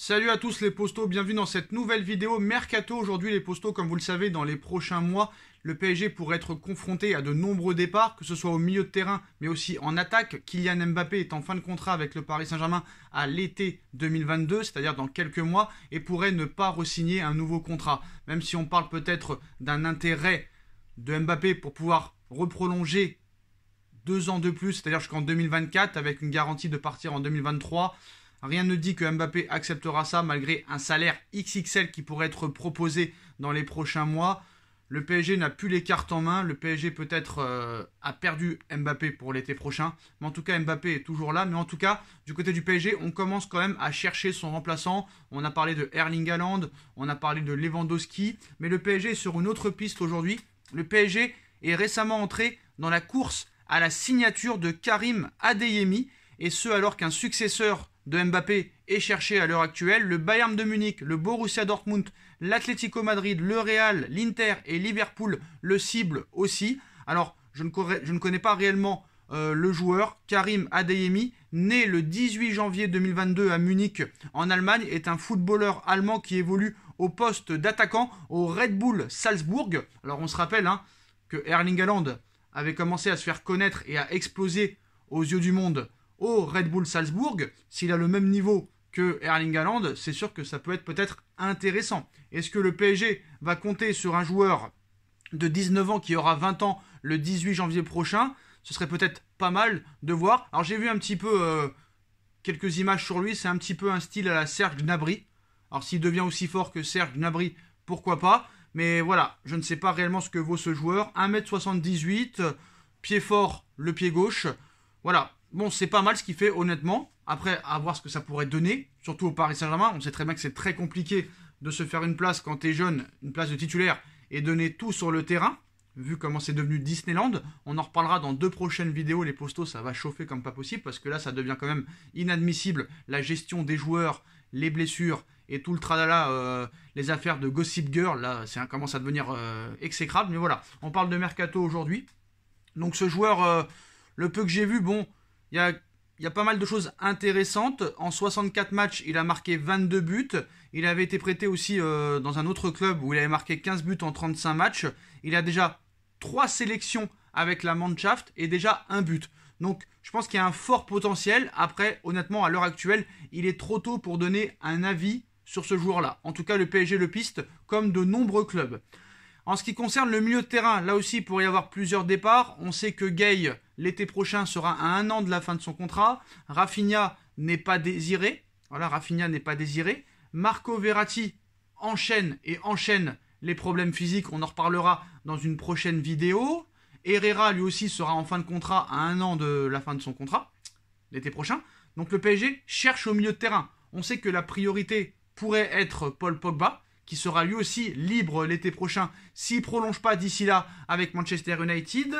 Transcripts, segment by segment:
Salut à tous les postos, bienvenue dans cette nouvelle vidéo Mercato. Aujourd'hui les postos, comme vous le savez, dans les prochains mois, le PSG pourrait être confronté à de nombreux départs, que ce soit au milieu de terrain, mais aussi en attaque. Kylian Mbappé est en fin de contrat avec le Paris Saint-Germain à l'été 2022, c'est-à-dire dans quelques mois, et pourrait ne pas re-signer un nouveau contrat. Même si on parle peut-être d'un intérêt de Mbappé pour pouvoir reprolonger deux ans de plus, c'est-à-dire jusqu'en 2024, avec une garantie de partir en 2023. Rien ne dit que Mbappé acceptera ça malgré un salaire XXL qui pourrait être proposé dans les prochains mois. Le PSG n'a plus les cartes en main. Le PSG peut-être euh, a perdu Mbappé pour l'été prochain. Mais en tout cas, Mbappé est toujours là. Mais en tout cas, du côté du PSG, on commence quand même à chercher son remplaçant. On a parlé de Erling Haaland, on a parlé de Lewandowski. Mais le PSG est sur une autre piste aujourd'hui. Le PSG est récemment entré dans la course à la signature de Karim Adeyemi. Et ce alors qu'un successeur de Mbappé est cherché à l'heure actuelle. Le Bayern de Munich, le Borussia Dortmund, l'Atlético Madrid, le Real, l'Inter et Liverpool le ciblent aussi. Alors, je ne, je ne connais pas réellement euh, le joueur. Karim Adeyemi, né le 18 janvier 2022 à Munich en Allemagne, est un footballeur allemand qui évolue au poste d'attaquant au Red Bull Salzbourg. Alors, on se rappelle hein, que Erling Haaland avait commencé à se faire connaître et à exploser aux yeux du monde au Red Bull Salzbourg, s'il a le même niveau que Erling Haaland, c'est sûr que ça peut être peut-être intéressant. Est-ce que le PSG va compter sur un joueur de 19 ans qui aura 20 ans le 18 janvier prochain Ce serait peut-être pas mal de voir. Alors j'ai vu un petit peu euh, quelques images sur lui, c'est un petit peu un style à la Serge Gnabry. Alors s'il devient aussi fort que Serge Gnabry, pourquoi pas Mais voilà, je ne sais pas réellement ce que vaut ce joueur. 1m78, pied fort, le pied gauche. Voilà, Bon, c'est pas mal ce qu'il fait, honnêtement. Après, à voir ce que ça pourrait donner, surtout au Paris Saint-Germain. On sait très bien que c'est très compliqué de se faire une place quand t'es jeune, une place de titulaire, et donner tout sur le terrain, vu comment c'est devenu Disneyland. On en reparlera dans deux prochaines vidéos, les postos, ça va chauffer comme pas possible, parce que là, ça devient quand même inadmissible, la gestion des joueurs, les blessures, et tout le tralala, euh, les affaires de Gossip Girl, là, ça commence à devenir euh, exécrable, mais voilà, on parle de Mercato aujourd'hui. Donc ce joueur, euh, le peu que j'ai vu, bon, il y a, pas mal de choses intéressantes. En 64 matchs, il a marqué 22 buts. Il avait été prêté aussi euh, dans un autre club où il avait marqué 15 buts en 35 matchs. Il a déjà 3 sélections avec la Mannschaft et déjà un but. Donc je pense qu'il y a un fort potentiel. Après, honnêtement, à l'heure actuelle, il est trop tôt pour donner un avis sur ce joueur-là. En tout cas, le PSG le piste comme de nombreux clubs. En ce qui concerne le milieu de terrain, là aussi, il pourrait y avoir plusieurs départs. On sait que Gay, l'été prochain, sera à un an de la fin de son contrat. Rafinha n'est pas désiré. Voilà, Rafinha n'est pas désiré. Marco Verratti enchaîne et enchaîne les problèmes physiques. On en reparlera dans une prochaine vidéo. Herrera, lui aussi, sera en fin de contrat à un an de la fin de son contrat, l'été prochain. Donc le PSG cherche au milieu de terrain. On sait que la priorité pourrait être Paul Pogba qui sera lui aussi libre l'été prochain s'il prolonge pas d'ici là avec Manchester United.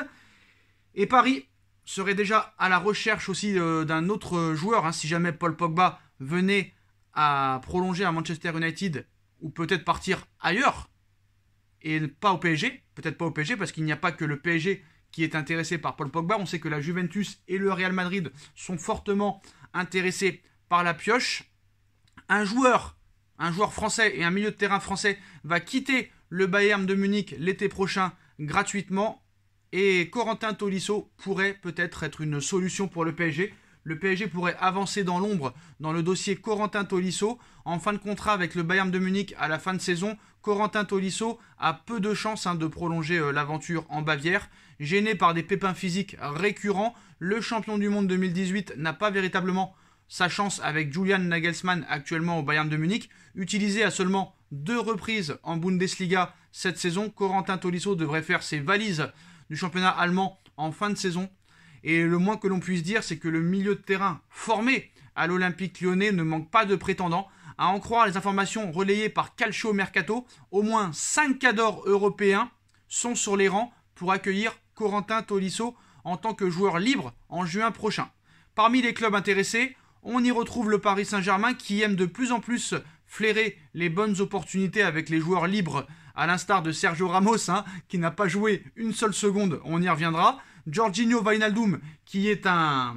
Et Paris serait déjà à la recherche aussi euh, d'un autre joueur, hein, si jamais Paul Pogba venait à prolonger à Manchester United ou peut-être partir ailleurs et pas au PSG, peut-être pas au PSG parce qu'il n'y a pas que le PSG qui est intéressé par Paul Pogba. On sait que la Juventus et le Real Madrid sont fortement intéressés par la pioche. Un joueur un joueur français et un milieu de terrain français va quitter le Bayern de Munich l'été prochain gratuitement. Et Corentin Tolisso pourrait peut-être être une solution pour le PSG. Le PSG pourrait avancer dans l'ombre dans le dossier Corentin Tolisso. En fin de contrat avec le Bayern de Munich à la fin de saison, Corentin Tolisso a peu de chances hein, de prolonger euh, l'aventure en Bavière. Gêné par des pépins physiques récurrents, le champion du monde 2018 n'a pas véritablement sa chance avec Julian Nagelsmann actuellement au Bayern de Munich, utilisé à seulement deux reprises en Bundesliga cette saison. Corentin Tolisso devrait faire ses valises du championnat allemand en fin de saison. Et le moins que l'on puisse dire, c'est que le milieu de terrain formé à l'Olympique lyonnais ne manque pas de prétendants. À en croire les informations relayées par Calcio Mercato, au moins 5 cadors européens sont sur les rangs pour accueillir Corentin Tolisso en tant que joueur libre en juin prochain. Parmi les clubs intéressés, on y retrouve le Paris Saint-Germain qui aime de plus en plus flairer les bonnes opportunités avec les joueurs libres, à l'instar de Sergio Ramos, hein, qui n'a pas joué une seule seconde, on y reviendra. Jorginho Vainaldum, qui est un,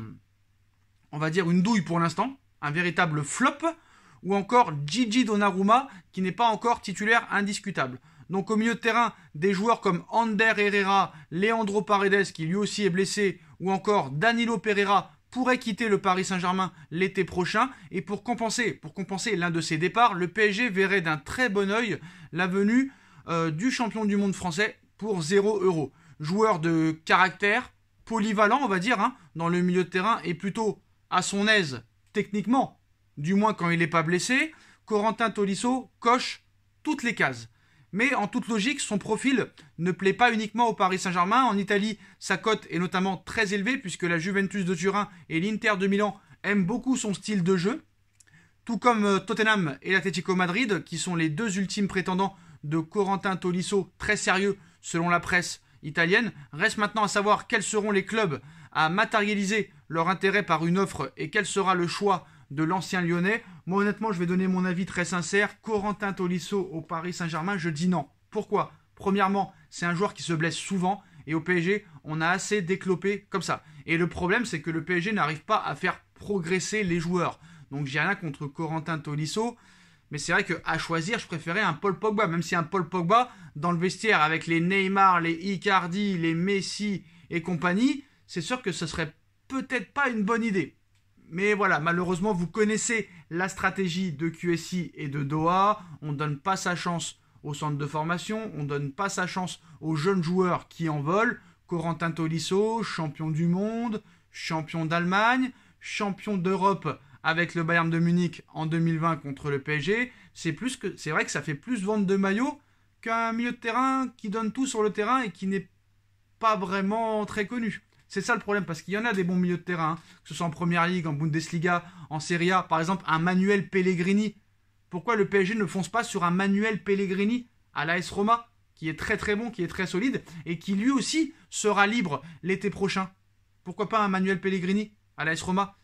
on va dire, une douille pour l'instant, un véritable flop. Ou encore Gigi Donnarumma, qui n'est pas encore titulaire indiscutable. Donc au milieu de terrain, des joueurs comme Ander Herrera, Leandro Paredes, qui lui aussi est blessé, ou encore Danilo Pereira pourrait quitter le Paris Saint-Germain l'été prochain et pour compenser, pour compenser l'un de ses départs, le PSG verrait d'un très bon oeil la venue euh, du champion du monde français pour 0 euros. Joueur de caractère, polyvalent on va dire, hein, dans le milieu de terrain et plutôt à son aise techniquement, du moins quand il n'est pas blessé, Corentin Tolisso coche toutes les cases mais en toute logique, son profil ne plaît pas uniquement au Paris Saint-Germain. En Italie, sa cote est notamment très élevée, puisque la Juventus de Turin et l'Inter de Milan aiment beaucoup son style de jeu, tout comme euh, Tottenham et l'Atletico Madrid, qui sont les deux ultimes prétendants de Corentin Tolisso, très sérieux selon la presse italienne. Reste maintenant à savoir quels seront les clubs à matérialiser leur intérêt par une offre et quel sera le choix de l'ancien lyonnais. Moi, honnêtement, je vais donner mon avis très sincère. Corentin Tolisso au Paris Saint-Germain, je dis non. Pourquoi Premièrement, c'est un joueur qui se blesse souvent. Et au PSG, on a assez déclopé comme ça. Et le problème, c'est que le PSG n'arrive pas à faire progresser les joueurs. Donc j'ai rien contre Corentin Tolisso. Mais c'est vrai qu'à choisir, je préférais un Paul Pogba. Même si un Paul Pogba, dans le vestiaire, avec les Neymar, les Icardi, les Messi et compagnie, c'est sûr que ce serait peut-être pas une bonne idée. Mais voilà, malheureusement, vous connaissez la stratégie de QSI et de Doha. On ne donne pas sa chance au centre de formation, on ne donne pas sa chance aux jeunes joueurs qui en volent, Corentin Tolisso, champion du monde, champion d'Allemagne, champion d'Europe avec le Bayern de Munich en 2020 contre le PSG. C'est plus que c'est vrai que ça fait plus vente de maillots qu'un milieu de terrain qui donne tout sur le terrain et qui n'est pas vraiment très connu. C'est ça le problème, parce qu'il y en a des bons milieux de terrain, hein. que ce soit en Première Ligue, en Bundesliga, en Serie A. Par exemple, un Manuel Pellegrini. Pourquoi le PSG ne fonce pas sur un Manuel Pellegrini à l'AS Roma, qui est très très bon, qui est très solide, et qui lui aussi sera libre l'été prochain Pourquoi pas un Manuel Pellegrini à l'AS Roma,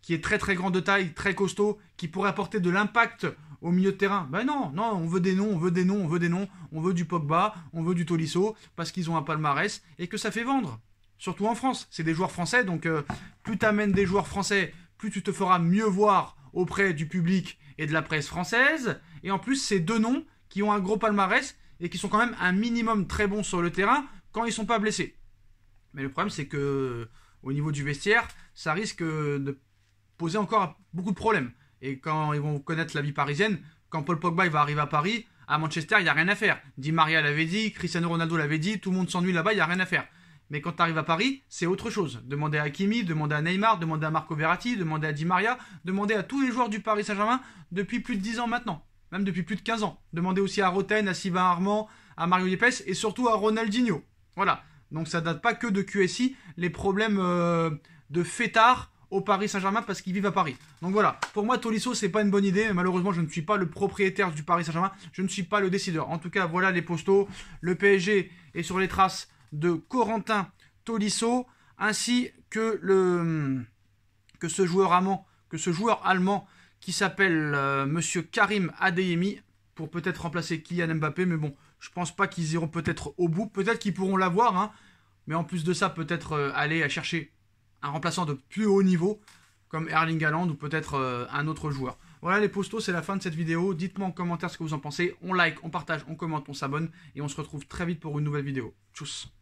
qui est très très grand de taille, très costaud, qui pourrait apporter de l'impact au milieu de terrain. Ben non, non, on veut des noms, on veut des noms, on veut des noms, on veut du Pogba, on veut du Tolisso, parce qu'ils ont un palmarès et que ça fait vendre. Surtout en France, c'est des joueurs français, donc euh, plus tu amènes des joueurs français, plus tu te feras mieux voir auprès du public et de la presse française. Et en plus, c'est deux noms qui ont un gros palmarès et qui sont quand même un minimum très bons sur le terrain quand ils sont pas blessés. Mais le problème, c'est que au niveau du vestiaire, ça risque de poser encore beaucoup de problèmes. Et quand ils vont connaître la vie parisienne, quand Paul Pogba va arriver à Paris, à Manchester, il n'y a rien à faire. Di Maria l'avait dit, Cristiano Ronaldo l'avait dit, tout le monde s'ennuie là-bas, il n'y a rien à faire. Mais quand tu arrives à Paris, c'est autre chose. Demandez à Hakimi, demandez à Neymar, demandez à Marco Verratti, demandez à Di Maria, demandez à tous les joueurs du Paris Saint-Germain depuis plus de 10 ans maintenant, même depuis plus de 15 ans. Demandez aussi à Roten, à Sylvain Armand, à Mario Yepes et surtout à Ronaldinho. Voilà. Donc ça date pas que de QSI, les problèmes euh, de fêtards au Paris Saint-Germain parce qu'ils vivent à Paris. Donc voilà, pour moi Tolisso c'est pas une bonne idée, malheureusement je ne suis pas le propriétaire du Paris Saint-Germain, je ne suis pas le décideur. En tout cas, voilà les postaux, le PSG est sur les traces de Corentin Tolisso, ainsi que, le, que, ce, joueur allemand, que ce joueur allemand qui s'appelle M. Euh, Monsieur Karim Adeyemi, pour peut-être remplacer Kylian Mbappé, mais bon, je ne pense pas qu'ils iront peut-être au bout, peut-être qu'ils pourront l'avoir, hein. mais en plus de ça, peut-être euh, aller aller chercher un remplaçant de plus haut niveau, comme Erling Haaland ou peut-être euh, un autre joueur. Voilà les postos, c'est la fin de cette vidéo. Dites-moi en commentaire ce que vous en pensez. On like, on partage, on commente, on s'abonne. Et on se retrouve très vite pour une nouvelle vidéo. Tchuss